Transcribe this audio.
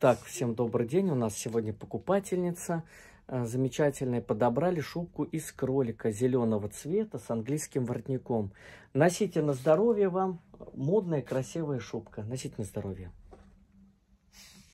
Так, всем добрый день. У нас сегодня покупательница. Э, замечательная. Подобрали шубку из кролика зеленого цвета с английским воротником. Носите на здоровье вам. Модная, красивая шубка. Носите на здоровье.